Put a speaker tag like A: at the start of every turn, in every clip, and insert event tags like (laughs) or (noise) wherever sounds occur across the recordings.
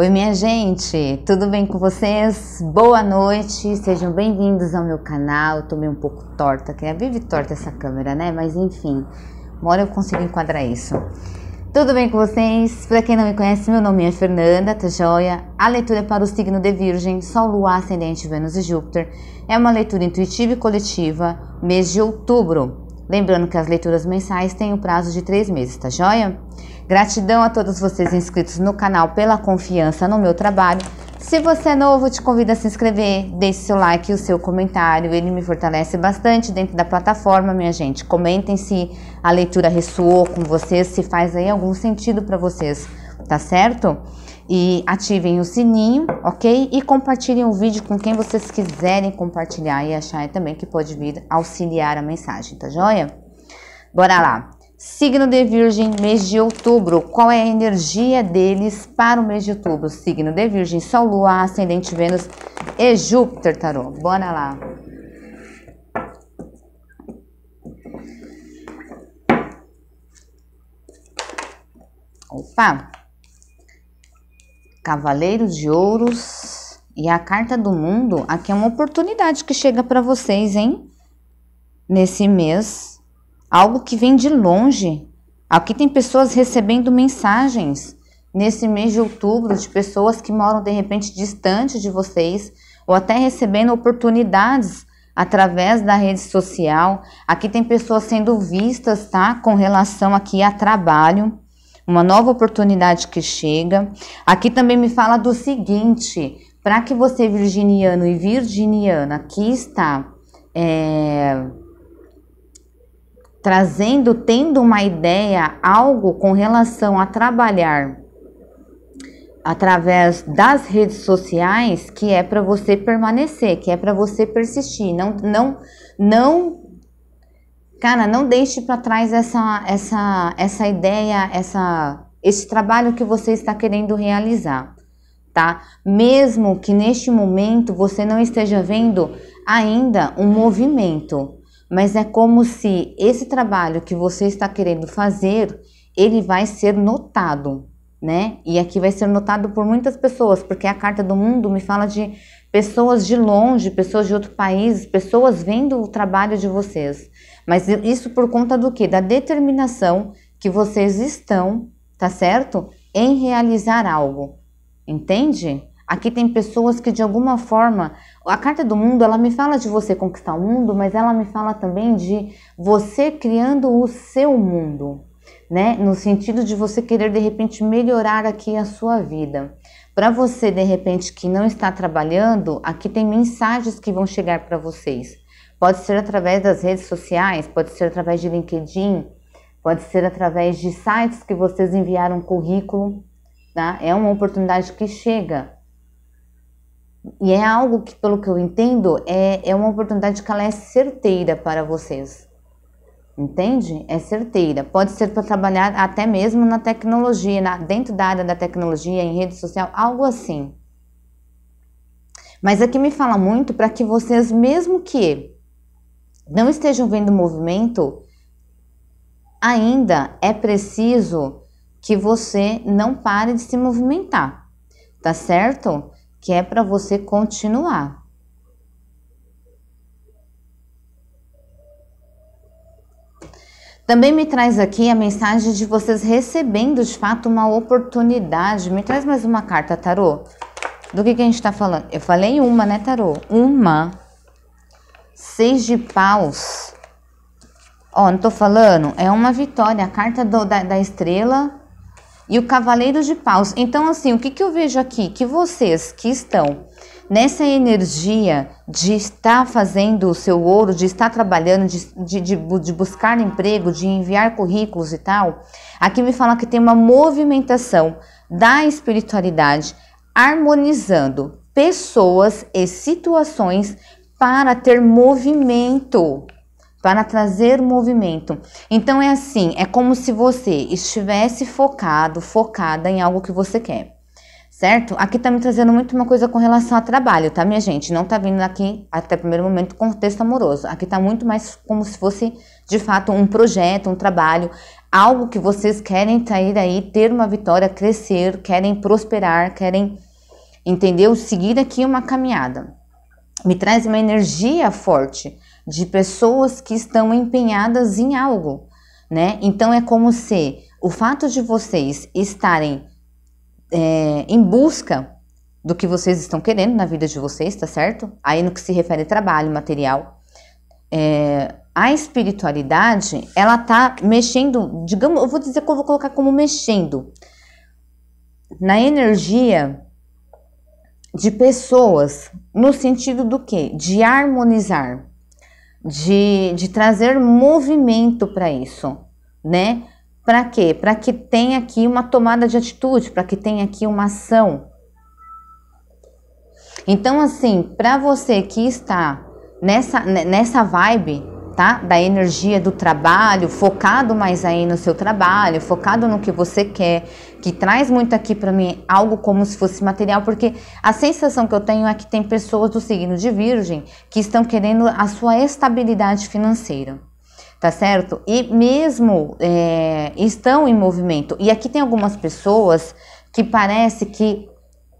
A: Oi, minha gente, tudo bem com vocês? Boa noite, sejam bem-vindos ao meu canal. Eu tô meio um pouco torta, que é vive torta essa câmera, né? Mas enfim, uma hora eu consigo enquadrar isso. Tudo bem com vocês? Para quem não me conhece, meu nome é Fernanda, tá joia? A leitura é para o signo de Virgem, Sol, Lua, Ascendente, Vênus e Júpiter. É uma leitura intuitiva e coletiva, mês de outubro. Lembrando que as leituras mensais têm o um prazo de três meses, tá joia? Gratidão a todos vocês inscritos no canal pela confiança no meu trabalho. Se você é novo, te convido a se inscrever, deixe seu like e o seu comentário, ele me fortalece bastante dentro da plataforma, minha gente. Comentem se a leitura ressoou com vocês, se faz aí algum sentido para vocês, tá certo? E ativem o sininho, ok? E compartilhem o vídeo com quem vocês quiserem compartilhar e achar também que pode vir auxiliar a mensagem, tá joia? Bora lá! Signo de Virgem, mês de outubro. Qual é a energia deles para o mês de outubro? Signo de Virgem, Sol, Lua, Ascendente, Vênus e Júpiter, tarô. Bora lá. Opa! Cavaleiro de Ouros e a carta do mundo. Aqui é uma oportunidade que chega para vocês, hein? Nesse mês algo que vem de longe. Aqui tem pessoas recebendo mensagens nesse mês de outubro de pessoas que moram de repente distante de vocês ou até recebendo oportunidades através da rede social. Aqui tem pessoas sendo vistas, tá? Com relação aqui a trabalho, uma nova oportunidade que chega. Aqui também me fala do seguinte, para que você virginiano e virginiana que está é trazendo, tendo uma ideia, algo com relação a trabalhar através das redes sociais que é para você permanecer, que é para você persistir, não não não cara, não deixe para trás essa essa essa ideia, essa esse trabalho que você está querendo realizar, tá? Mesmo que neste momento você não esteja vendo ainda um movimento, mas é como se esse trabalho que você está querendo fazer, ele vai ser notado, né? E aqui vai ser notado por muitas pessoas, porque a carta do mundo me fala de pessoas de longe, pessoas de outro país, pessoas vendo o trabalho de vocês. Mas isso por conta do quê? Da determinação que vocês estão, tá certo? Em realizar algo. Entende? Aqui tem pessoas que de alguma forma, a carta do mundo, ela me fala de você conquistar o mundo, mas ela me fala também de você criando o seu mundo, né? No sentido de você querer de repente melhorar aqui a sua vida. Para você de repente que não está trabalhando, aqui tem mensagens que vão chegar para vocês. Pode ser através das redes sociais, pode ser através de LinkedIn, pode ser através de sites que vocês enviaram currículo, tá? É uma oportunidade que chega e é algo que, pelo que eu entendo, é, é uma oportunidade que ela é certeira para vocês. Entende? É certeira. Pode ser para trabalhar até mesmo na tecnologia, na, dentro da área da tecnologia, em rede social, algo assim. Mas aqui me fala muito para que vocês, mesmo que não estejam vendo movimento, ainda é preciso que você não pare de se movimentar, tá certo? que é para você continuar. Também me traz aqui a mensagem de vocês recebendo de fato uma oportunidade. Me traz mais uma carta, tarô. Do que, que a gente está falando? Eu falei uma, né, tarô? Uma. Seis de paus. Ó, não tô falando? É uma vitória. A carta do, da, da estrela e o Cavaleiro de Paus. Então, assim, o que, que eu vejo aqui? Que vocês que estão nessa energia de estar fazendo o seu ouro, de estar trabalhando, de, de, de, buscar emprego, de enviar currículos e tal, aqui me fala que tem uma movimentação da espiritualidade harmonizando pessoas e situações para ter movimento para trazer movimento. Então é assim, é como se você estivesse focado, focada em algo que você quer. Certo? Aqui tá me trazendo muito uma coisa com relação a trabalho, tá, minha gente? Não tá vindo aqui até o primeiro momento contexto amoroso. Aqui tá muito mais como se fosse, de fato, um projeto, um trabalho, algo que vocês querem sair aí, ter uma vitória, crescer, querem prosperar, querem, entendeu? Seguir aqui uma caminhada. Me traz uma energia forte de pessoas que estão empenhadas em algo, né? Então é como se o fato de vocês estarem é, em busca do que vocês estão querendo na vida de vocês, tá certo? Aí no que se refere a trabalho, material, é, a espiritualidade, ela tá mexendo, digamos, eu vou dizer que eu vou colocar como mexendo na energia de pessoas no sentido do que? De harmonizar, de, de trazer movimento para isso, né? Para quê? Para que tenha aqui uma tomada de atitude, para que tenha aqui uma ação. Então, assim, para você que está nessa, nessa vibe tá? Da energia do trabalho, focado mais aí no seu trabalho, focado no que você quer, que traz muito aqui para mim algo como se fosse material, porque a sensação que eu tenho é que tem pessoas do signo de Virgem que estão querendo a sua estabilidade financeira tá certo? E mesmo é, estão em movimento. E aqui tem algumas pessoas que parece que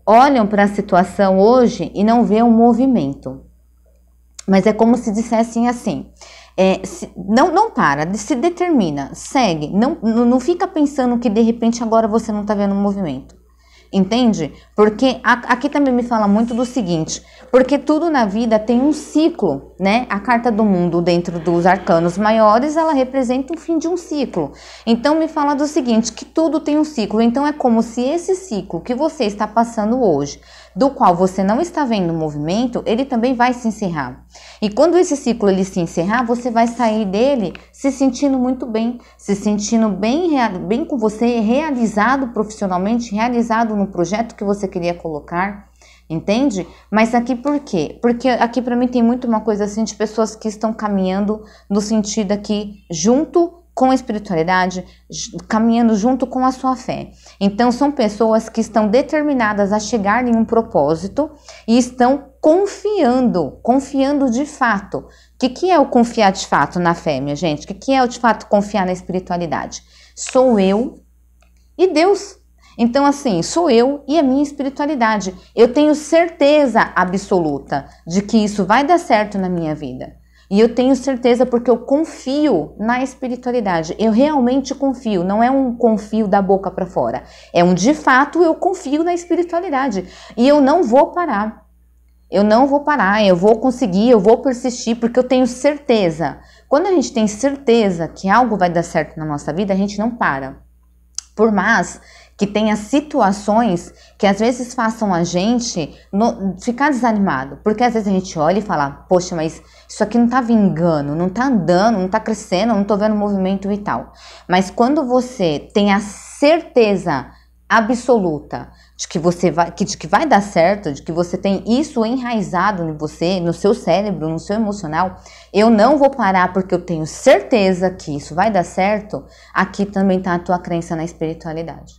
A: olham para a situação hoje e não vê um movimento. Mas é como se dissessem assim: é, se, não, não para, se determina, segue, não, não fica pensando que de repente agora você não está vendo o movimento. Entende? Porque a, aqui também me fala muito do seguinte, porque tudo na vida tem um ciclo, né? A carta do mundo dentro dos arcanos maiores, ela representa o fim de um ciclo. Então me fala do seguinte, que tudo tem um ciclo. Então é como se esse ciclo que você está passando hoje do qual você não está vendo o movimento, ele também vai se encerrar. E quando esse ciclo ele se encerrar, você vai sair dele se sentindo muito bem, se sentindo bem, bem com você, realizado profissionalmente, realizado no projeto que você queria colocar. Entende? Mas aqui por quê? Porque aqui para mim tem muito uma coisa assim de pessoas que estão caminhando no sentido aqui junto com a espiritualidade, caminhando junto com a sua fé. Então, são pessoas que estão determinadas a chegar em um propósito e estão confiando, confiando de fato. O que, que é o confiar de fato na fé, minha gente? O que, que é o de fato confiar na espiritualidade? Sou eu e Deus. Então, assim, sou eu e a minha espiritualidade. Eu tenho certeza absoluta de que isso vai dar certo na minha vida. E eu tenho certeza porque eu confio na espiritualidade. Eu realmente confio, não é um confio da boca para fora. É um de fato eu confio na espiritualidade e eu não vou parar. Eu não vou parar, eu vou conseguir, eu vou persistir porque eu tenho certeza. Quando a gente tem certeza que algo vai dar certo na nossa vida, a gente não para. Por mais que tenha situações que às vezes façam a gente no, ficar desanimado. Porque às vezes a gente olha e fala, poxa, mas isso aqui não tá vingando, não tá andando, não tá crescendo, não tô vendo movimento e tal. Mas quando você tem a certeza absoluta de que você vai, que, de que vai dar certo, de que você tem isso enraizado em você, no seu cérebro, no seu emocional, eu não vou parar porque eu tenho certeza que isso vai dar certo, aqui também está a tua crença na espiritualidade.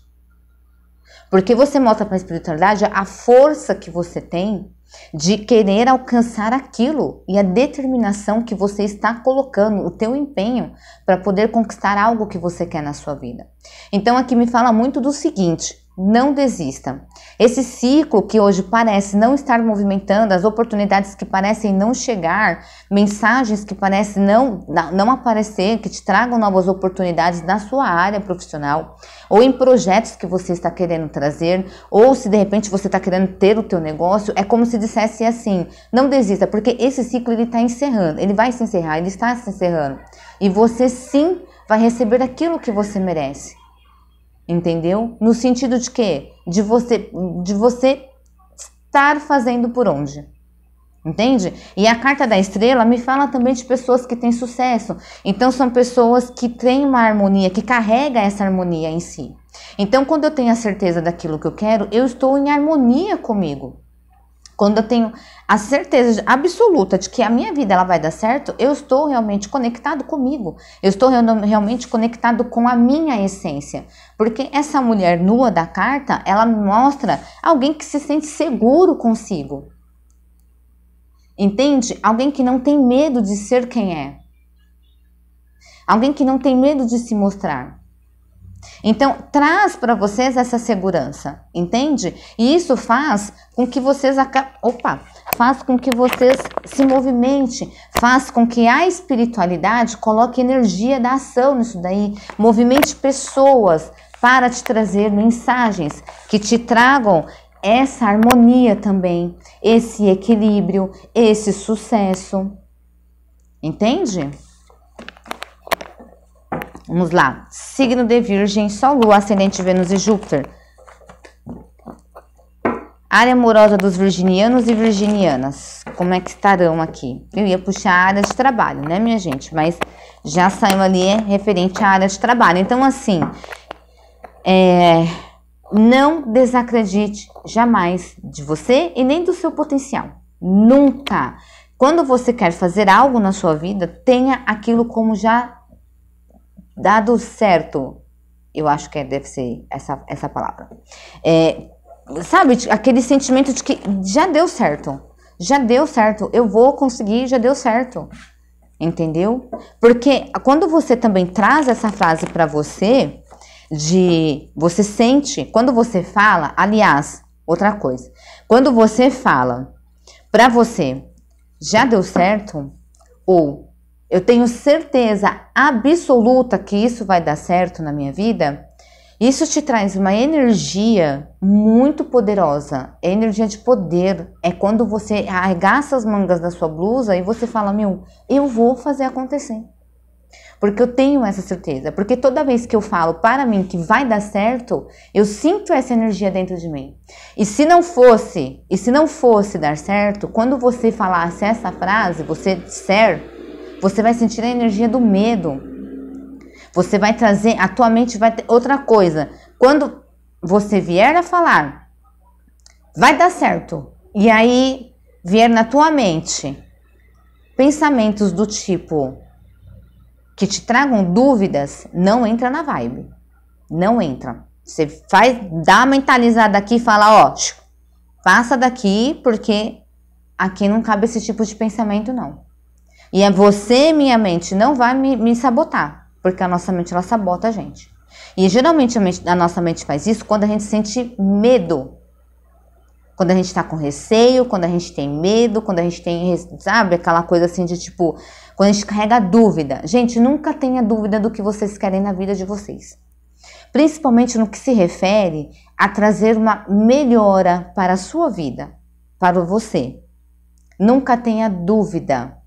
A: Porque você mostra para a espiritualidade a força que você tem de querer alcançar aquilo e a determinação que você está colocando, o teu empenho para poder conquistar algo que você quer na sua vida. Então aqui me fala muito do seguinte, não desista. Esse ciclo que hoje parece não estar movimentando, as oportunidades que parecem não chegar, mensagens que parecem não, não aparecer, que te tragam novas oportunidades na sua área profissional, ou em projetos que você está querendo trazer, ou se de repente você está querendo ter o teu negócio, é como se dissesse assim: não desista, porque esse ciclo ele está encerrando, ele vai se encerrar, ele está se encerrando. E você sim vai receber aquilo que você merece entendeu? No sentido de quê de você de você estar fazendo por onde. Entende? E a carta da estrela me fala também de pessoas que têm sucesso. Então são pessoas que têm uma harmonia, que carrega essa harmonia em si. Então quando eu tenho a certeza daquilo que eu quero, eu estou em harmonia comigo. Quando eu tenho a certeza absoluta de que a minha vida ela vai dar certo, eu estou realmente conectado comigo. Eu estou realmente conectado com a minha essência. Porque essa mulher nua da carta, ela mostra alguém que se sente seguro consigo. Entende? Alguém que não tem medo de ser quem é. Alguém que não tem medo de se mostrar. Então, traz para vocês essa segurança, entende? E isso faz com que vocês opa, faz com que vocês se movimente, faz com que a espiritualidade coloque energia da ação nisso daí, movimente pessoas para te trazer mensagens que te tragam essa harmonia também, esse equilíbrio, esse sucesso. Entende? Vamos lá. Signo de Virgem, Sol, Lua, Ascendente, Vênus e Júpiter. Área amorosa dos virginianos e virginianas. Como é que estarão aqui? Eu ia puxar a área de trabalho, né, minha gente? Mas já saiu ali é referente à área de trabalho. Então, assim, é, não desacredite jamais de você e nem do seu potencial. Nunca. Quando você quer fazer algo na sua vida, tenha aquilo como já dado certo, eu acho que é, deve ser essa, essa palavra. É, sabe, aquele sentimento de que já deu certo, já deu certo, eu vou conseguir, já deu certo. Entendeu? Porque quando você também traz essa frase para você, de você sente, quando você fala, aliás, outra coisa, quando você fala para você, já deu certo, ou eu tenho certeza absoluta que isso vai dar certo na minha vida, isso te traz uma energia muito poderosa, é energia de poder. É quando você arregaça as mangas da sua blusa e você fala: Meu, eu vou fazer acontecer. Porque eu tenho essa certeza. Porque toda vez que eu falo para mim que vai dar certo, eu sinto essa energia dentro de mim. E se não fosse, e se não fosse dar certo, quando você falasse essa frase, você disser você vai sentir a energia do medo. Você vai trazer, a tua mente vai ter outra coisa. Quando você vier a falar, vai dar certo. E aí vier na tua mente pensamentos do tipo que te tragam dúvidas, não entra na vibe. Não entra. Você faz, dá a mentalizada aqui e fala, ó, passa daqui, porque aqui não cabe esse tipo de pensamento, não. E é você, minha mente, não vai me, me sabotar, porque a nossa mente ela sabota a gente. E geralmente a, mente, a nossa mente faz isso quando a gente sente medo. Quando a gente tá com receio, quando a gente tem medo, quando a gente tem, sabe, aquela coisa assim de tipo, quando a gente carrega dúvida. Gente, nunca tenha dúvida do que vocês querem na vida de vocês. Principalmente no que se refere a trazer uma melhora para a sua vida, para você. Nunca tenha dúvida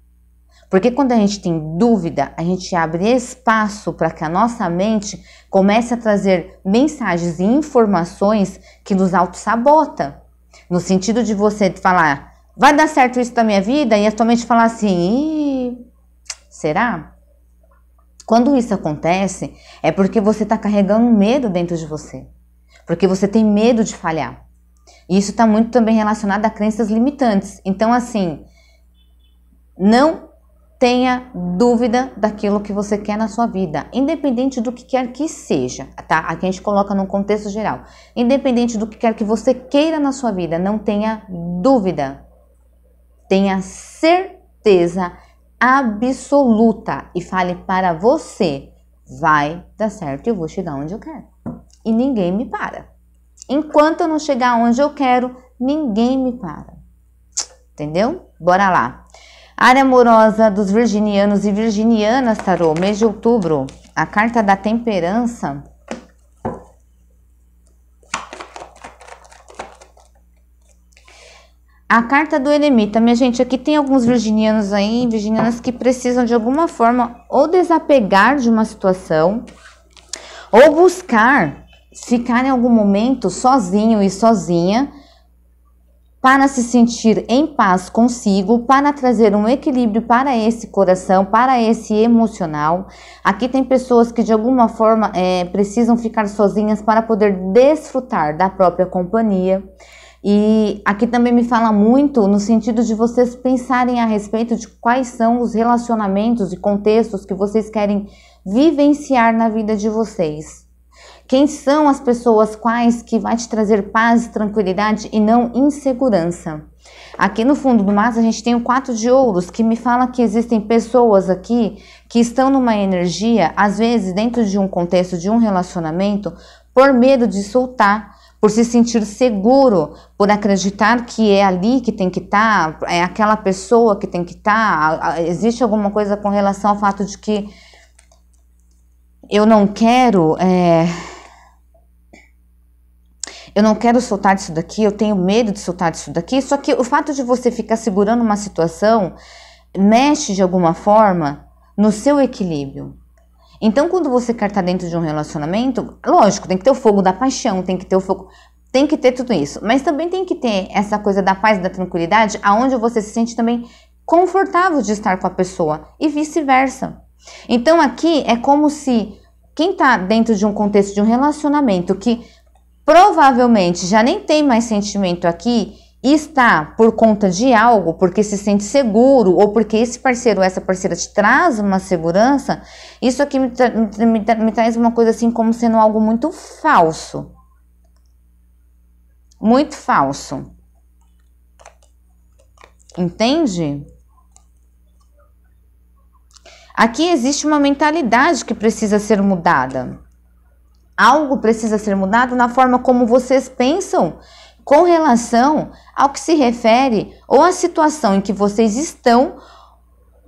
A: porque quando a gente tem dúvida, a gente abre espaço para que a nossa mente comece a trazer mensagens e informações que nos auto-sabota. No sentido de você falar, vai dar certo isso na minha vida? E a sua mente falar assim, será? Quando isso acontece, é porque você está carregando medo dentro de você. Porque você tem medo de falhar. E isso está muito também relacionado a crenças limitantes. Então, assim, não tenha dúvida daquilo que você quer na sua vida, independente do que quer que seja, tá? Aqui a gente coloca num contexto geral. Independente do que quer que você queira na sua vida, não tenha dúvida. Tenha certeza absoluta e fale para você: vai dar certo, eu vou chegar onde eu quero. E ninguém me para. Enquanto eu não chegar onde eu quero, ninguém me para. Entendeu? Bora lá. Área amorosa dos virginianos e virginianas, tarô, mês de outubro. A carta da temperança. A carta do eremita, minha gente, aqui tem alguns virginianos aí, virginianas que precisam de alguma forma ou desapegar de uma situação ou buscar ficar em algum momento sozinho e sozinha para se sentir em paz consigo, para trazer um equilíbrio para esse coração, para esse emocional. Aqui tem pessoas que de alguma forma é, precisam ficar sozinhas para poder desfrutar da própria companhia. E aqui também me fala muito no sentido de vocês pensarem a respeito de quais são os relacionamentos e contextos que vocês querem vivenciar na vida de vocês. Quem são as pessoas quais que vai te trazer paz, tranquilidade e não insegurança? Aqui no fundo do maço a gente tem o quatro de ouros que me fala que existem pessoas aqui que estão numa energia, às vezes dentro de um contexto de um relacionamento, por medo de soltar, por se sentir seguro, por acreditar que é ali que tem que estar, tá, é aquela pessoa que tem que estar. Tá, existe alguma coisa com relação ao fato de que eu não quero. É eu não quero soltar isso daqui, eu tenho medo de soltar isso daqui. Só que o fato de você ficar segurando uma situação mexe de alguma forma no seu equilíbrio. Então, quando você quer estar dentro de um relacionamento, lógico, tem que ter o fogo da paixão, tem que ter o fogo, tem que ter tudo isso, mas também tem que ter essa coisa da paz, da tranquilidade, aonde você se sente também confortável de estar com a pessoa e vice-versa. Então, aqui é como se quem está dentro de um contexto de um relacionamento que provavelmente já nem tem mais sentimento aqui e está por conta de algo, porque se sente seguro ou porque esse parceiro ou essa parceira te traz uma segurança, isso aqui me, tra me, tra me traz uma coisa assim como sendo algo muito falso. Muito falso. Entende? Aqui existe uma mentalidade que precisa ser mudada. Algo precisa ser mudado na forma como vocês pensam com relação ao que se refere ou à situação em que vocês estão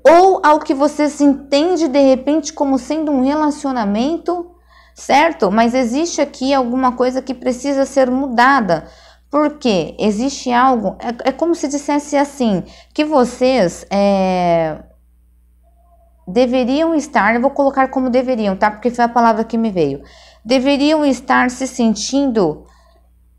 A: ou ao que vocês entendem de repente como sendo um relacionamento, certo? Mas existe aqui alguma coisa que precisa ser mudada. Porque existe algo, é, é como se dissesse assim, que vocês é, deveriam estar, eu vou colocar como deveriam, tá? Porque foi a palavra que me veio deveriam estar se sentindo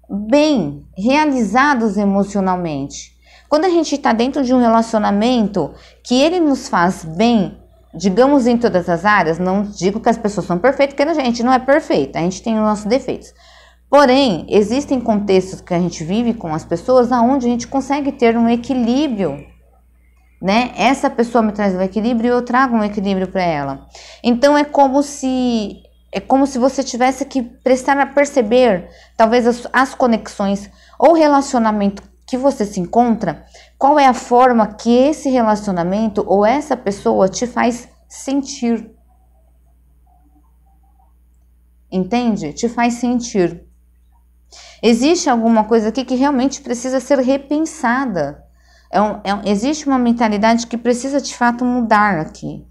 A: bem, realizados emocionalmente. Quando a gente está dentro de um relacionamento que ele nos faz bem, digamos em todas as áreas, não digo que as pessoas são perfeitas, porque a gente não é perfeita, a gente tem os nossos defeitos. Porém, existem contextos que a gente vive com as pessoas aonde a gente consegue ter um equilíbrio, né? Essa pessoa me traz um equilíbrio e eu trago um equilíbrio para ela. Então é como se é como se você tivesse que prestar a perceber, talvez, as, as conexões ou relacionamento que você se encontra, qual é a forma que esse relacionamento ou essa pessoa te faz sentir. Entende? Te faz sentir. Existe alguma coisa aqui que realmente precisa ser repensada. É um, é um, existe uma mentalidade que precisa de fato mudar aqui.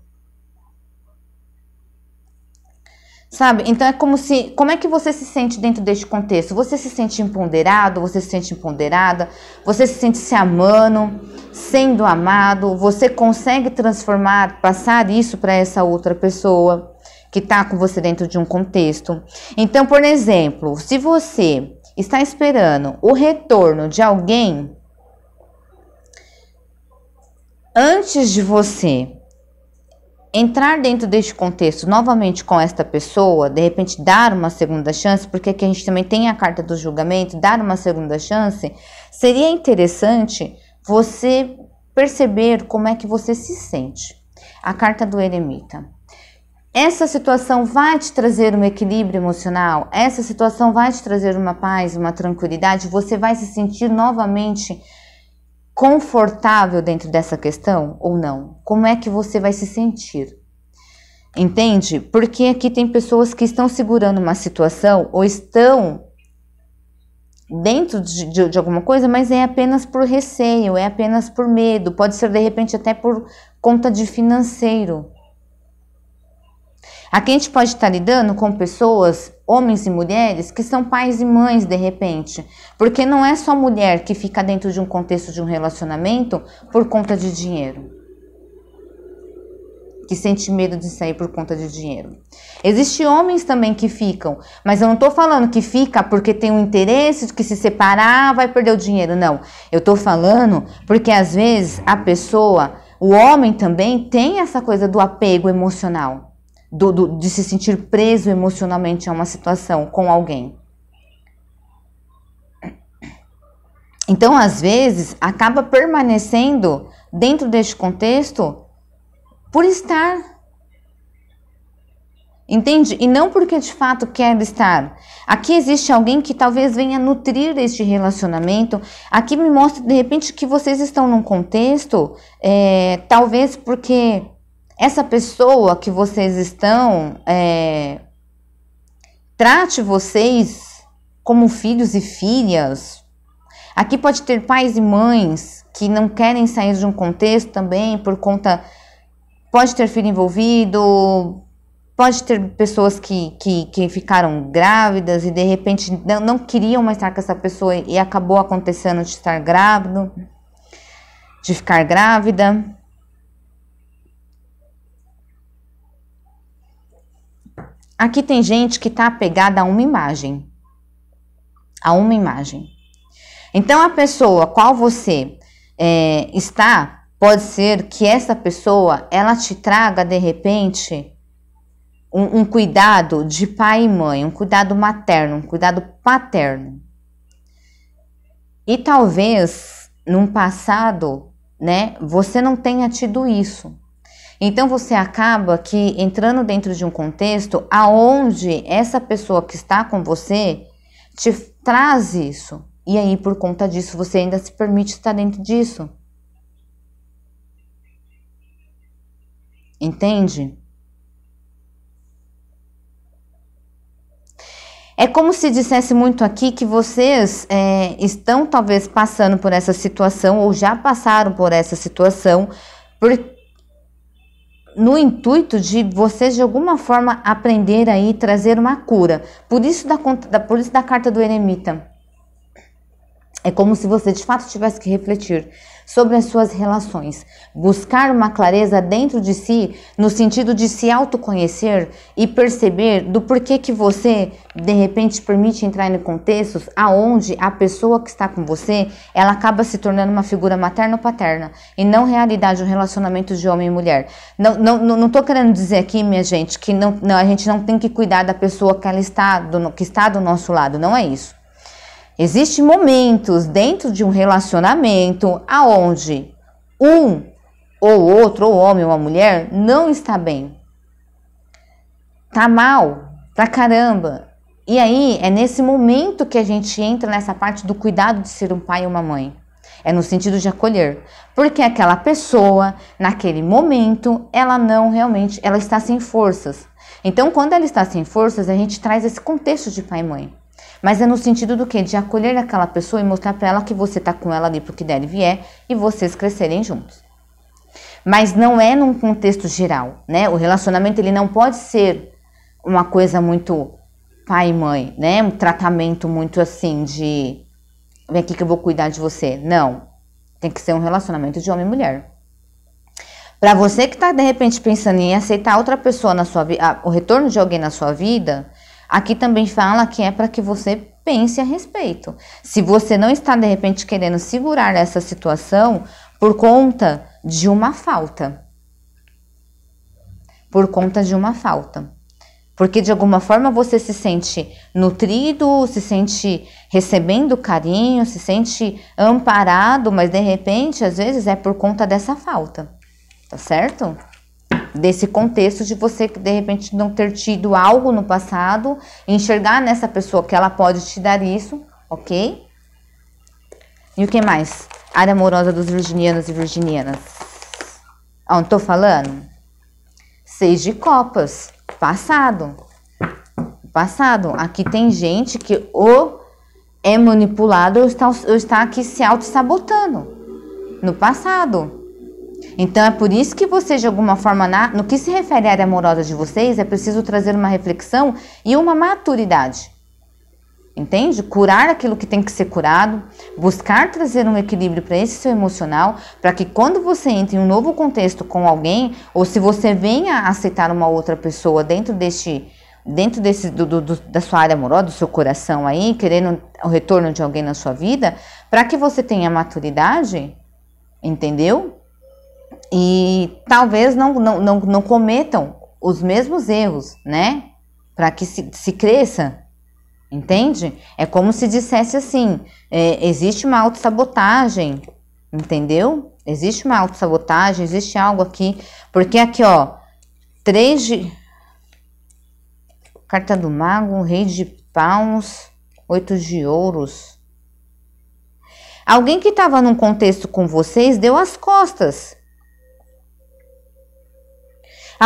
A: Sabe? Então é como se. Como é que você se sente dentro deste contexto? Você se sente empoderado? Você se sente empoderada? Você se sente se amando, sendo amado? Você consegue transformar, passar isso para essa outra pessoa que está com você dentro de um contexto? Então, por exemplo, se você está esperando o retorno de alguém antes de você entrar dentro deste contexto novamente com esta pessoa, de repente dar uma segunda chance, porque aqui a gente também tem a carta do julgamento, dar uma segunda chance, seria interessante você perceber como é que você se sente. A carta do eremita. Essa situação vai te trazer um equilíbrio emocional, essa situação vai te trazer uma paz, uma tranquilidade, você vai se sentir novamente confortável dentro dessa questão ou não? Como é que você vai se sentir? Entende? Porque aqui tem pessoas que estão segurando uma situação ou estão dentro de, de, de, alguma coisa, mas é apenas por receio, é apenas por medo, pode ser de repente até por conta de financeiro. Aqui a gente pode estar lidando com pessoas homens e mulheres que são pais e mães de repente, porque não é só mulher que fica dentro de um contexto de um relacionamento por conta de dinheiro. Que sente medo de sair por conta de dinheiro. Existem homens também que ficam, mas eu não estou falando que fica porque tem um interesse de que se separar vai perder o dinheiro, não. Eu estou falando porque às vezes a pessoa, o homem também tem essa coisa do apego emocional do, do, de se sentir preso emocionalmente a uma situação com alguém. Então, às vezes, acaba permanecendo dentro deste contexto por estar. Entende? E não porque de fato quer estar. Aqui existe alguém que talvez venha nutrir este relacionamento. Aqui me mostra de repente que vocês estão num contexto, é, talvez porque essa pessoa que vocês estão é, trate vocês como filhos e filhas. Aqui pode ter pais e mães que não querem sair de um contexto também por conta. Pode ter filho envolvido, pode ter pessoas que, que, que ficaram grávidas e de repente não, não queriam mais estar com essa pessoa e acabou acontecendo de estar grávido, de ficar grávida. Aqui tem gente que está apegada a uma imagem. A uma imagem. Então, a pessoa qual você é, está, pode ser que essa pessoa ela te traga de repente um, um, cuidado de pai e mãe, um cuidado materno, um cuidado paterno. E talvez num passado, né, você não tenha tido isso. Então você acaba que entrando dentro de um contexto aonde essa pessoa que está com você te traz isso. E aí por conta disso você ainda se permite estar dentro disso. Entende? É como se dissesse muito aqui que vocês é, estão talvez passando por essa situação ou já passaram por essa situação, porque no intuito de vocês de alguma forma aprender aí trazer uma cura. Por isso da, por isso da carta do eremita. É como se você de fato tivesse que refletir sobre as suas relações, buscar uma clareza dentro de si no sentido de se autoconhecer e perceber do porquê que você de repente permite entrar em contextos aonde a pessoa que está com você, ela acaba se tornando uma figura materna ou paterna e não realidade um relacionamento de homem e mulher. Não não não tô querendo dizer aqui, minha gente, que não, não a gente não tem que cuidar da pessoa que ela está do, que está do nosso lado, não é isso. Existem momentos dentro de um relacionamento aonde um ou outro, ou homem ou a mulher, não está bem. Tá mal, pra caramba. E aí é nesse momento que a gente entra nessa parte do cuidado de ser um pai e uma mãe. É no sentido de acolher, porque aquela pessoa, naquele momento, ela não realmente, ela está sem forças. Então, quando ela está sem forças, a gente traz esse contexto de pai e mãe. Mas é no sentido do que? De acolher aquela pessoa e mostrar para ela que você está com ela ali pro que der e vier é, e vocês crescerem juntos. Mas não é num contexto geral, né? O relacionamento ele não pode ser uma coisa muito pai e mãe, né? Um tratamento muito assim de vem aqui que eu vou cuidar de você. Não. Tem que ser um relacionamento de homem e mulher. Para você que está de repente pensando em aceitar outra pessoa na sua vida, o retorno de alguém na sua vida, Aqui também fala que é para que você pense a respeito. Se você não está de repente querendo segurar essa situação por conta de uma falta. Por conta de uma falta. Porque de alguma forma você se sente nutrido, se sente recebendo carinho, se sente amparado, mas de repente, às vezes, é por conta dessa falta. Tá certo? desse contexto de você de repente não ter tido algo no passado, enxergar nessa pessoa que ela pode te dar isso, ok? E o que mais? Área amorosa dos virginianos e virginianas. Ó, não tô falando? Seis de copas. Passado. Passado. Aqui tem gente que ou é manipulado ou está, ou está aqui se auto-sabotando. No passado. Então é por isso que você de alguma forma, na, no que se refere à área amorosa de vocês, é preciso trazer uma reflexão e uma maturidade. Entende? Curar aquilo que tem que ser curado, buscar trazer um equilíbrio para esse seu emocional, para que quando você entre em um novo contexto com alguém, ou se você venha aceitar uma outra pessoa dentro deste dentro desse, do, do, da sua área amorosa, do seu coração aí, querendo o retorno de alguém na sua vida, para que você tenha maturidade, entendeu? e talvez não, não, não, não cometam os mesmos erros, né? Para que se, se cresça, entende? É como se dissesse assim: é, existe uma autossabotagem, entendeu? Existe uma autossabotagem, existe algo aqui. Porque aqui, ó, três de. Carta do Mago, Rei de Paus, Oito de Ouros. Alguém que estava num contexto com vocês deu as costas.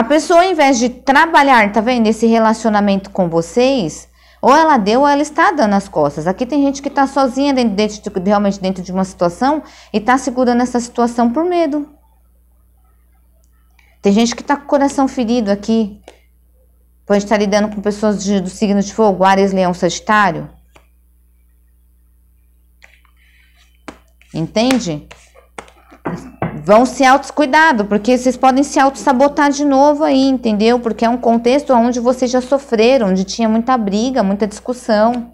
A: A pessoa, ao invés de trabalhar, tá vendo, esse relacionamento com vocês, ou ela deu ou ela está dando as costas. Aqui tem gente que está sozinha dentro, dentro, realmente dentro de uma situação e está segurando essa situação por medo. Tem gente que está com o coração ferido aqui. Pode estar tá lidando com pessoas de, do signo de fogo, Ares, Leão, Sagitário. Entende? vão se autocuidado, porque vocês podem se autossabotar de novo aí, entendeu? Porque é um contexto onde vocês já sofreram, onde tinha muita briga, muita discussão.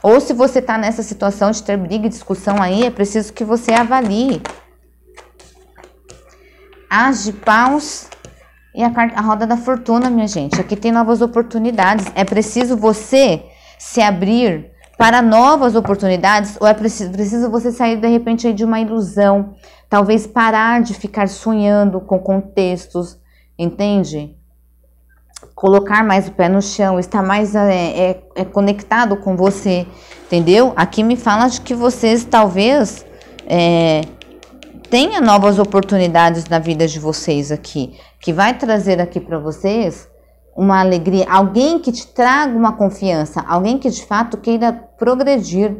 A: Ou se você está nessa situação de ter briga e discussão aí, é preciso que você avalie. As de paus e a, a roda da fortuna, minha gente. Aqui tem novas oportunidades. É preciso você se abrir para novas oportunidades ou é preciso, preciso você sair de repente de uma ilusão, Talvez parar de ficar sonhando com contextos, entende? Colocar mais o pé no chão, estar mais é, é, é conectado com você, entendeu? Aqui me fala de que vocês talvez é, tenha novas oportunidades na vida de vocês aqui, que vai trazer aqui para vocês uma alegria, alguém que te traga uma confiança, alguém que de fato queira progredir,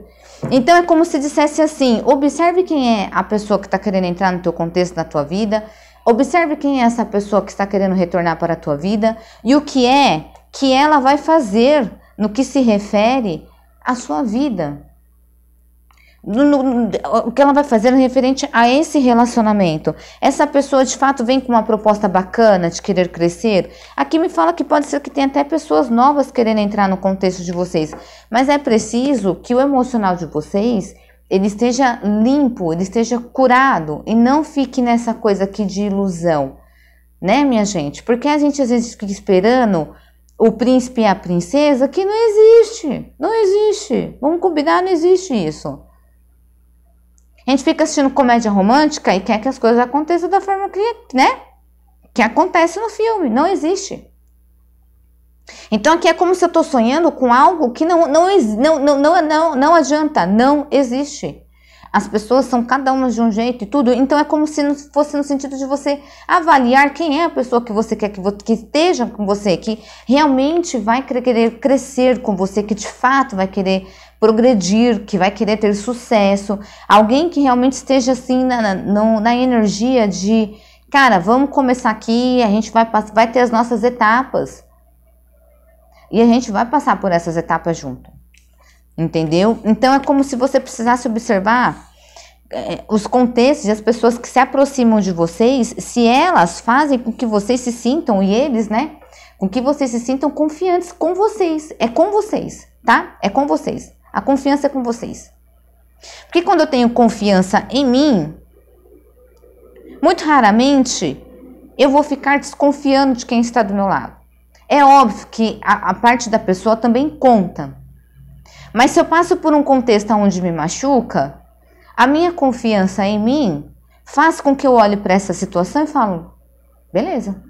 A: então é como se dissesse assim: observe quem é a pessoa que está querendo entrar no teu contexto, na tua vida, observe quem é essa pessoa que está querendo retornar para a tua vida e o que é que ela vai fazer no que se refere à sua vida. No, no, o que ela vai fazer é referente a esse relacionamento. Essa pessoa de fato vem com uma proposta bacana de querer crescer. Aqui me fala que pode ser que tenha até pessoas novas querendo entrar no contexto de vocês, mas é preciso que o emocional de vocês ele esteja limpo, ele esteja curado e não fique nessa coisa aqui de ilusão, né, minha gente? Porque a gente às vezes fica esperando o príncipe e a princesa que não existe, não existe. Vamos combinar, não existe isso. A gente fica assistindo comédia romântica e quer que as coisas aconteçam da forma que, né? Que acontece no filme. Não existe. Então aqui é como se eu estou sonhando com algo que não, não, não, não, não, não, não adianta, não existe. As pessoas são cada uma de um jeito e tudo, então é como se fosse no sentido de você avaliar quem é a pessoa que você quer que, que esteja com você, que realmente vai querer crescer com você, que de fato vai querer progredir, que vai querer ter sucesso, alguém que realmente esteja assim na, na, na energia de, cara, vamos começar aqui, a gente vai, vai ter as nossas etapas. E a gente vai passar por essas etapas junto. Entendeu? Então é como se você precisasse observar eh, os contextos e as pessoas que se aproximam de vocês, se elas fazem com que vocês se sintam, e eles, né? Com que vocês se sintam confiantes com vocês. É com vocês, tá? É com vocês. A confiança é com vocês. Porque quando eu tenho confiança em mim, muito raramente eu vou ficar desconfiando de quem está do meu lado. É óbvio que a, a parte da pessoa também conta. Mas se eu passo por um contexto onde me machuca, a minha confiança em mim faz com que eu olhe para essa situação e falo: beleza.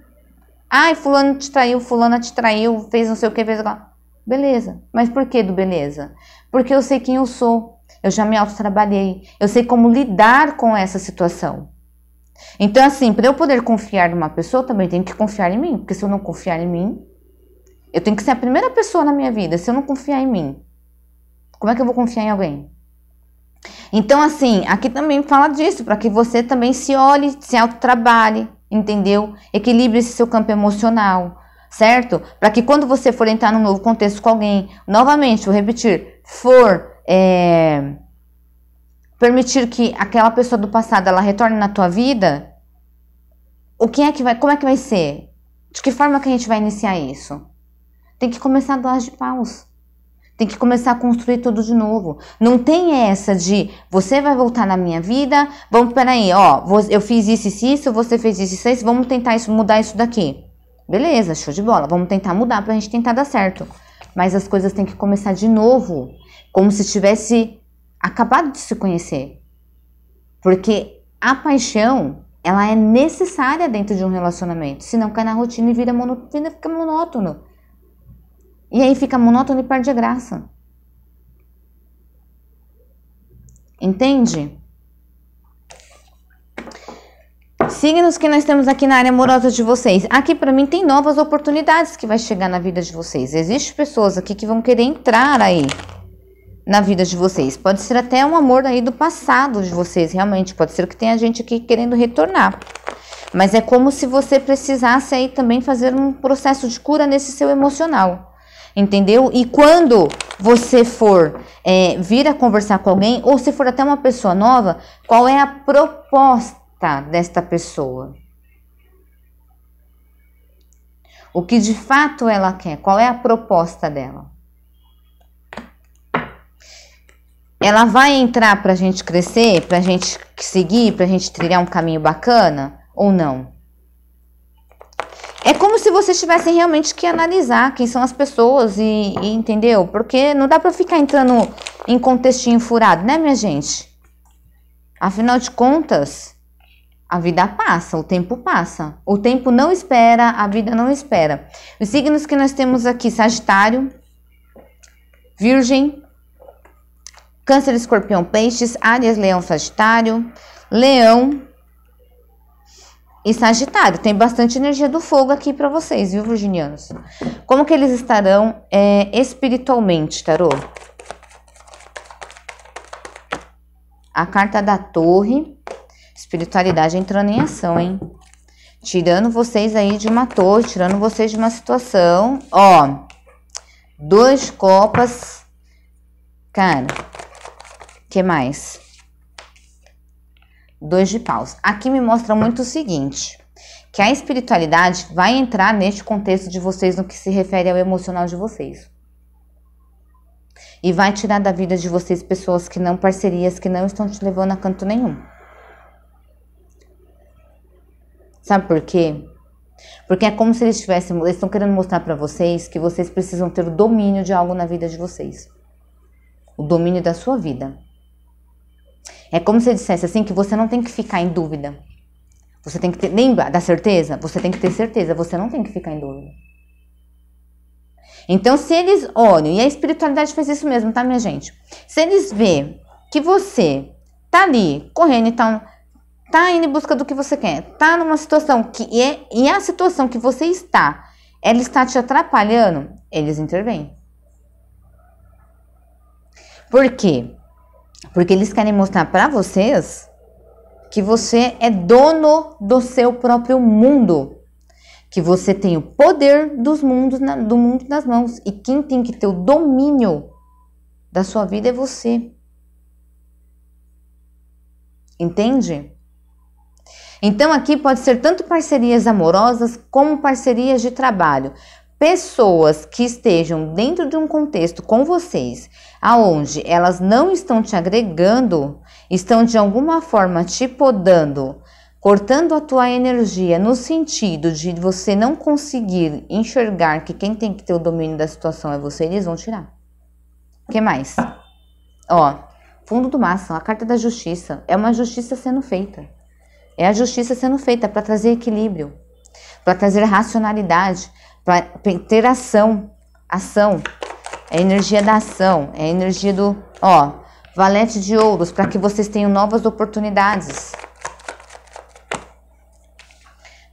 A: Ai, fulano te traiu, fulana te traiu, fez não sei o que, fez agora. Beleza. Mas por que do beleza? Porque eu sei quem eu sou. Eu já me autotrabalhei. Eu sei como lidar com essa situação. Então, assim, para eu poder confiar numa pessoa, eu também tenho que confiar em mim. Porque se eu não confiar em mim, eu tenho que ser a primeira pessoa na minha vida. Se eu não confiar em mim, como é que eu vou confiar em alguém? Então, assim, aqui também fala disso, para que você também se olhe, se autotrabalhe, entendeu? Equilibre esse seu campo emocional certo? Para que quando você for entrar num novo contexto com alguém, novamente, vou repetir, for é, permitir que aquela pessoa do passado ela retorne na tua vida, o que é que vai, como é que vai ser? De que forma que a gente vai iniciar isso? Tem que começar a dar de paus. Tem que começar a construir tudo de novo. Não tem essa de você vai voltar na minha vida, vamos, peraí, ó, eu fiz isso e isso, você fez isso e isso, vamos tentar isso, mudar isso daqui. Beleza, show de bola. Vamos tentar mudar pra gente tentar dar certo. Mas as coisas têm que começar de novo, como se tivesse acabado de se conhecer. Porque a paixão, ela é necessária dentro de um relacionamento. Senão cai na rotina e vira fica monótono. E aí fica monótono e perde a graça. Entende? signos que nós temos aqui na área amorosa de vocês. Aqui para mim tem novas oportunidades que vai chegar na vida de vocês. Existem pessoas aqui que vão querer entrar aí na vida de vocês. Pode ser até um amor aí do passado de vocês, realmente. Pode ser que tenha gente aqui querendo retornar. Mas é como se você precisasse aí também fazer um processo de cura nesse seu emocional. Entendeu? E quando você for é, vir a conversar com alguém, ou se for até uma pessoa nova, qual é a proposta? tá, desta pessoa. O que de fato ela quer? Qual é a proposta dela? Ela vai entrar para a gente crescer, para a gente seguir, para a gente trilhar um caminho bacana ou não? É como se vocês tivessem realmente que analisar quem são as pessoas e, e entendeu? Porque não dá para ficar entrando em contextinho furado, né, minha gente? Afinal de contas, a vida passa, o tempo passa. O tempo não espera, a vida não espera. Os signos que nós temos aqui: Sagitário, Virgem, Câncer, Escorpião, Peixes, Áries, Leão, Sagitário, Leão e Sagitário. Tem bastante energia do fogo aqui para vocês, viu, virginianos? Como que eles estarão é, espiritualmente, tarô? A carta da Torre Espiritualidade entrando em ação, hein? Tirando vocês aí de uma torre, tirando vocês de uma situação. Ó, dois copas. Cara, que mais? Dois de paus. Aqui me mostra muito o seguinte que a espiritualidade vai entrar neste contexto de vocês no que se refere ao emocional de vocês. E vai tirar da vida de vocês pessoas que não, parcerias que não estão te levando a canto nenhum. Sabe por quê? Porque é como se eles estivessem, eles estão querendo mostrar para vocês que vocês precisam ter o domínio de algo na vida de vocês. O domínio da sua vida. É como se dissesse assim que você não tem que ficar em dúvida. Você tem que ter, lembra da certeza? Você tem que ter certeza, você não tem que ficar em dúvida. Então, se eles olham, e a espiritualidade faz isso mesmo, tá, minha gente? Se eles vê que você tá ali correndo e tal, tá indo em busca do que você quer, tá numa situação que é e a situação que você está, ela está te atrapalhando, eles intervêm. Por quê? Porque eles querem mostrar para vocês que você é dono do seu próprio mundo, que você tem o poder dos mundos na, do mundo nas mãos e quem tem que ter o domínio da sua vida é você. Entende? Então aqui pode ser tanto parcerias amorosas como parcerias de trabalho. Pessoas que estejam dentro de um contexto com vocês, aonde elas não estão te agregando, estão de alguma forma te podando, cortando a tua energia no sentido de você não conseguir enxergar que quem tem que ter o domínio da situação é você, eles vão tirar. O que mais? Ah. Ó, fundo do máximo, a carta da justiça. É uma justiça sendo feita. É a justiça sendo feita para trazer equilíbrio, para trazer racionalidade, para ter ação. Ação. É a energia da ação, é a energia do, ó, valete de ouros, para que vocês tenham novas oportunidades.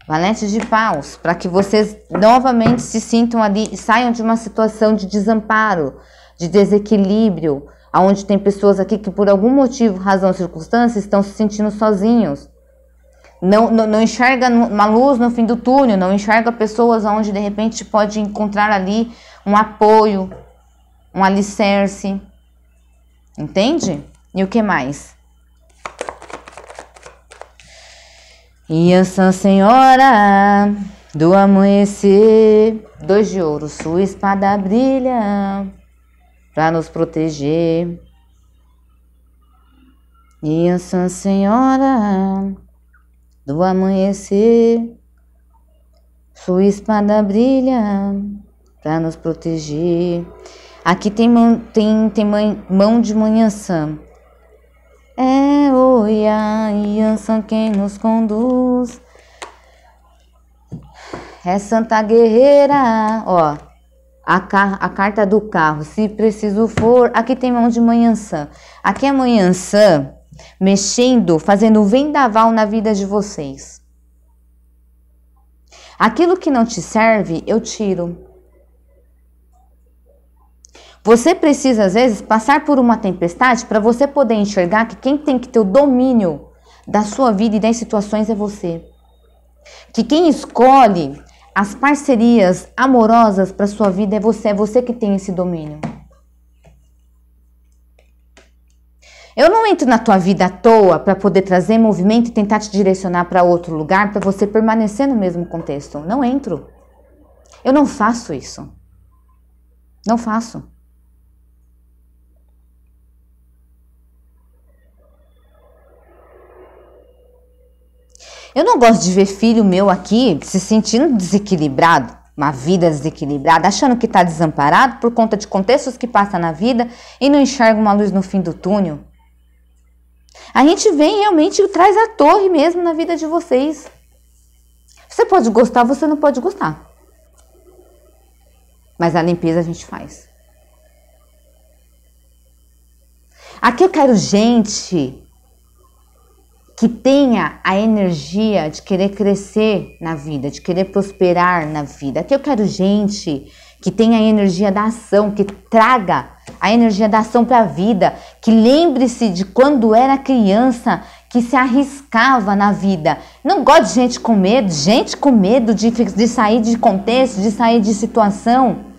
A: Valete de paus, para que vocês novamente se sintam ali e saiam de uma situação de desamparo, de desequilíbrio, aonde tem pessoas aqui que por algum motivo, razão, circunstância, estão se sentindo sozinhos não, não, não, enxerga uma luz no fim do túnel, não enxerga pessoas onde de repente pode encontrar ali um apoio, um alicerce. Entende? E o que mais? E essa senhora do amanhecer, dois de ouro, sua espada brilha para nos proteger. E essa senhora do amanhecer. Sua espada brilha para nos proteger. Aqui tem, mão, tem, tem mão de manhã sã. É o Yansan quem nos conduz. É Santa Guerreira, ó. A, car a carta do carro, se preciso for. Aqui tem mão de manhã sã. Aqui é manhã sã mexendo, fazendo vendaval na vida de vocês. Aquilo que não te serve, eu tiro. Você precisa, às vezes, passar por uma tempestade para você poder enxergar que quem tem que ter o domínio da sua vida e das situações é você. Que quem escolhe as parcerias amorosas para sua vida é você, é você que tem esse domínio. Eu não entro na tua vida à toa para poder trazer movimento e tentar te direcionar para outro lugar para você permanecer no mesmo contexto. Não entro. Eu não faço isso. Não faço. Eu não gosto de ver filho meu aqui se sentindo desequilibrado, uma vida desequilibrada, achando que está desamparado por conta de contextos que passa na vida e não enxerga uma luz no fim do túnel. A gente vem realmente e traz a torre mesmo na vida de vocês. Você pode gostar, você não pode gostar. Mas a limpeza a gente faz. Aqui eu quero gente que tenha a energia de querer crescer na vida, de querer prosperar na vida. Aqui eu quero gente que tenha a energia da ação, que traga a energia da ação para a vida, que lembre-se de quando era criança, que se arriscava na vida. Não gosto de gente com medo, gente com medo de, de sair de contexto, de sair de situação.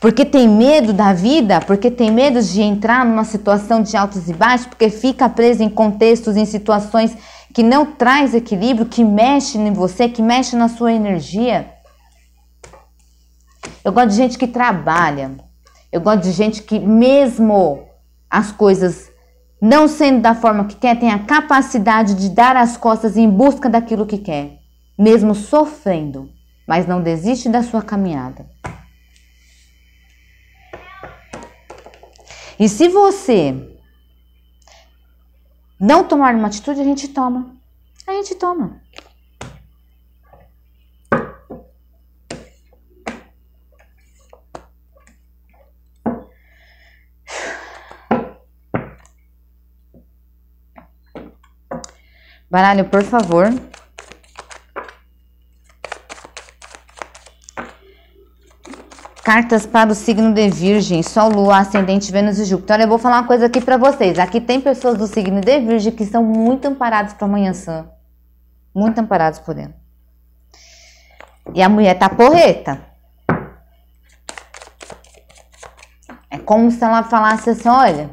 A: porque tem medo da vida, porque tem medo de entrar numa situação de altos e baixos, porque fica preso em contextos, em situações que não traz equilíbrio, que mexe em você, que mexe na sua energia. Eu gosto de gente que trabalha. Eu gosto de gente que, mesmo as coisas não sendo da forma que quer, tem a capacidade de dar as costas em busca daquilo que quer, mesmo sofrendo, mas não desiste da sua caminhada. E se você não tomar uma atitude, a gente toma. A gente toma. Baralho, por favor. Cartas para o signo de Virgem, Sol, Lua, Ascendente, Vênus e Júpiter. Olha, eu vou falar uma coisa aqui para vocês. Aqui tem pessoas do signo de Virgem que são muito amparadas para amanhã sã. Muito amparadas por dentro. E a mulher tá porreta. É como se ela falasse assim, olha...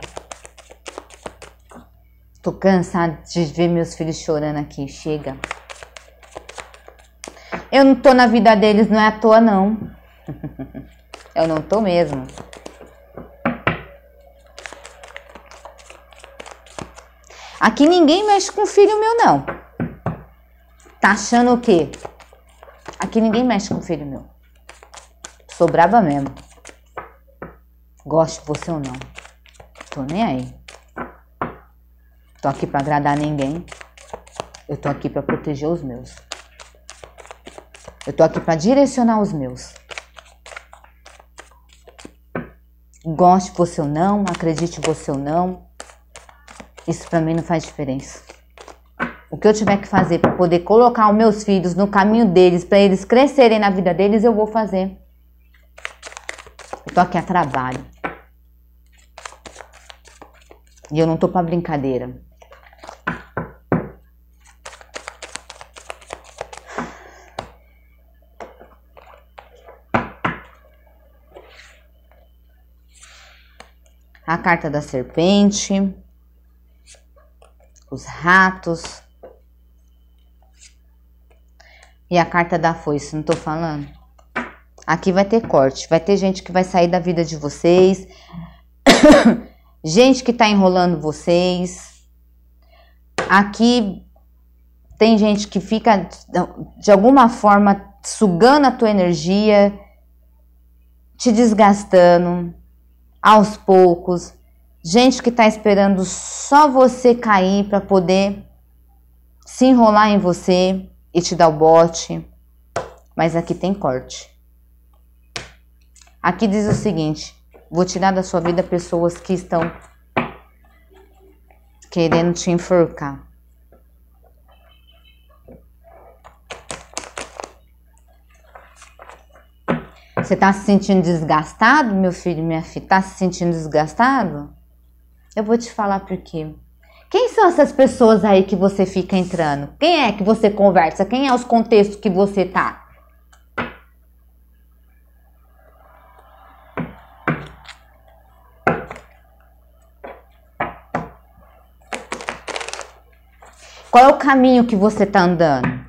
A: Tô cansada de ver meus filhos chorando aqui, chega. Eu não tô na vida deles, não é à toa, não. (laughs) Eu não tô mesmo. Aqui ninguém mexe com filho meu, não. Tá achando o quê? Aqui ninguém mexe com filho meu. Sou brava mesmo. Gosto de você ou não. Tô nem aí. Tô aqui pra agradar ninguém. Eu tô aqui pra proteger os meus. Eu tô aqui pra direcionar os meus. Goste você ou não, acredite você ou não, isso para mim não faz diferença. O que eu tiver que fazer para poder colocar os meus filhos no caminho deles, para eles crescerem na vida deles, eu vou fazer. Eu tô aqui a trabalho. E eu não tô para brincadeira. a carta da serpente, os ratos e a carta da foice, não tô falando? Aqui vai ter corte, vai ter gente que vai sair da vida de vocês, (coughs) gente que tá enrolando vocês. Aqui tem gente que fica de alguma forma sugando a tua energia, te desgastando aos poucos, gente que está esperando só você cair para poder se enrolar em você e te dar o bote. Mas aqui tem corte. Aqui diz o seguinte: vou tirar da sua vida pessoas que estão querendo te enforcar. Você está se sentindo desgastado, meu filho, minha filha? Está se sentindo desgastado? Eu vou te falar por quê. Quem são essas pessoas aí que você fica entrando? Quem é que você conversa? Quem é os contextos que você tá? Qual é o caminho que você tá andando?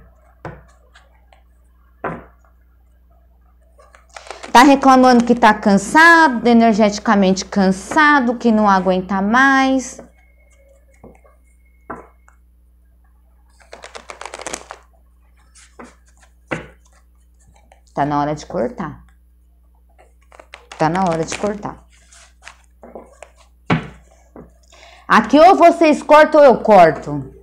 A: Tá reclamando que tá cansado, energeticamente cansado, que não aguenta mais. Tá na hora de cortar. Tá na hora de cortar. Aqui ou vocês cortam ou eu corto.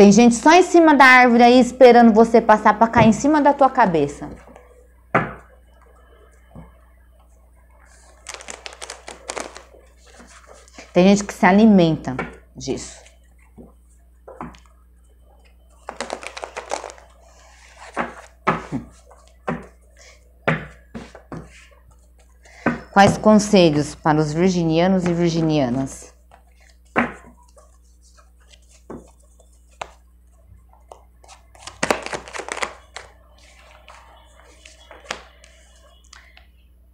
A: Tem gente só em cima da árvore aí esperando você passar para cair em cima da tua cabeça. Tem gente que se alimenta disso. Quais conselhos para os virginianos e virginianas?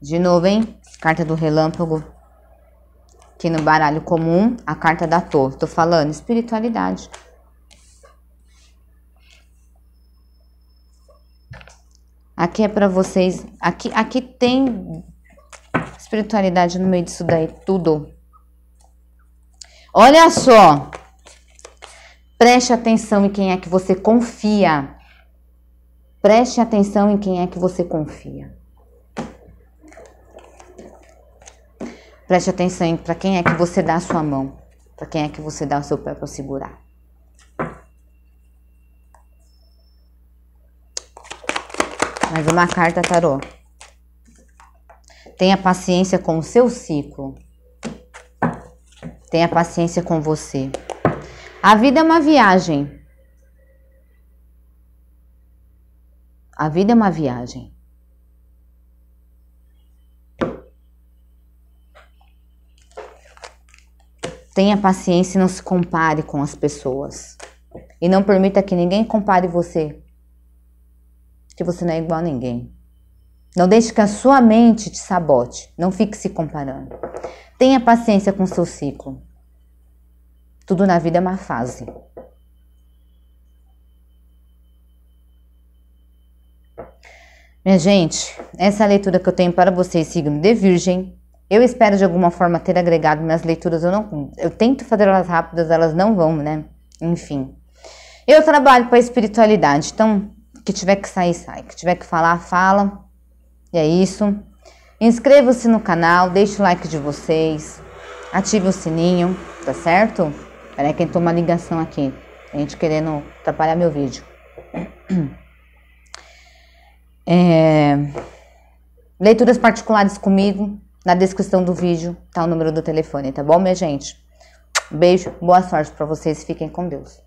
A: De novo, hein? Carta do relâmpago. Aqui no baralho comum, a carta da torre. Tô falando espiritualidade. Aqui é para vocês, aqui aqui tem espiritualidade no meio disso daí tudo. Olha só. Preste atenção em quem é que você confia. Preste atenção em quem é que você confia. Preste atenção para quem é que você dá a sua mão, para quem é que você dá o seu pé para segurar. Mais uma carta, tarô. Tenha paciência com o seu ciclo. Tenha paciência com você. A vida é uma viagem. A vida é uma viagem. Tenha paciência e não se compare com as pessoas. E não permita que ninguém compare você, que você não é igual a ninguém. Não deixe que a sua mente te sabote. Não fique se comparando. Tenha paciência com o seu ciclo. Tudo na vida é uma fase. Minha gente, essa é a leitura que eu tenho para vocês, signo de Virgem, eu espero de alguma forma ter agregado minhas leituras. Eu não, eu tento fazer elas rápidas, elas não vão, né? Enfim. Eu trabalho para a espiritualidade, então que tiver que sair sai, que tiver que falar fala. E é isso. Inscreva-se no canal, deixe o like de vocês, ative o sininho, tá certo? Peraí, quem toma ligação aqui. A gente querendo atrapalhar meu vídeo. (clears throat) É... Leituras particulares comigo, na descrição do vídeo tá o número do telefone, tá bom, minha gente? Beijo, boa sorte para vocês, fiquem com Deus.